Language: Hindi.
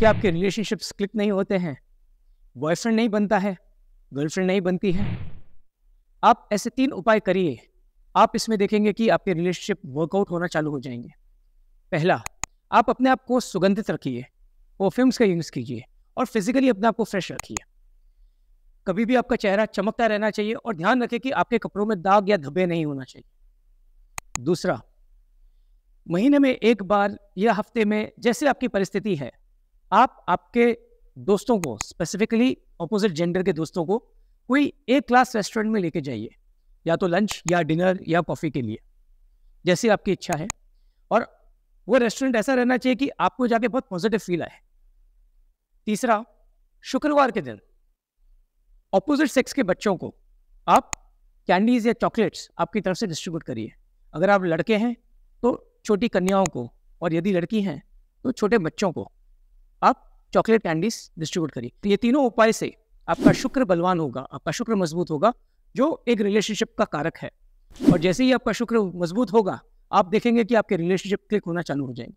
कि आपके रिलेशनशिप्स क्लिक नहीं होते हैं बॉयफ्रेंड नहीं बनता है गर्लफ्रेंड नहीं बनती है आप ऐसे तीन उपाय करिए आप इसमें देखेंगे कि आपके रिलेशनशिप वर्कआउट होना चालू हो जाएंगे पहला आप अपने आप को सुगंधित रखिए परफ्यूम्स का यूज़ कीजिए और फिजिकली अपने आप को फ्रेश रखिए कभी भी आपका चेहरा चमकता रहना चाहिए और ध्यान रखें कि आपके कपड़ों में दाग या धब्बे नहीं होना चाहिए दूसरा महीने में एक बार या हफ्ते में जैसे आपकी परिस्थिति है आप आपके दोस्तों को स्पेसिफिकली ऑपोजिट जेंडर के दोस्तों को कोई एक क्लास रेस्टोरेंट में लेके जाइए या तो लंच या डिनर या कॉफ़ी के लिए जैसी आपकी इच्छा है और वो रेस्टोरेंट ऐसा रहना चाहिए कि आपको जाके बहुत पॉजिटिव फील आए तीसरा शुक्रवार के दिन ऑपोजिट सेक्स के बच्चों को आप कैंडीज या चॉकलेट्स आपकी तरफ से डिस्ट्रीब्यूट करिए अगर आप लड़के हैं तो छोटी कन्याओं को और यदि लड़की हैं तो छोटे बच्चों को आप चॉकलेट कैंडीज डिस्ट्रीब्यूट करिए तो ये तीनों उपाय से आपका शुक्र बलवान होगा आपका शुक्र मजबूत होगा जो एक रिलेशनशिप का कारक है और जैसे ही आपका शुक्र मजबूत होगा आप देखेंगे कि आपके रिलेशनशिप क्लिक होना चालू हो जाएंगे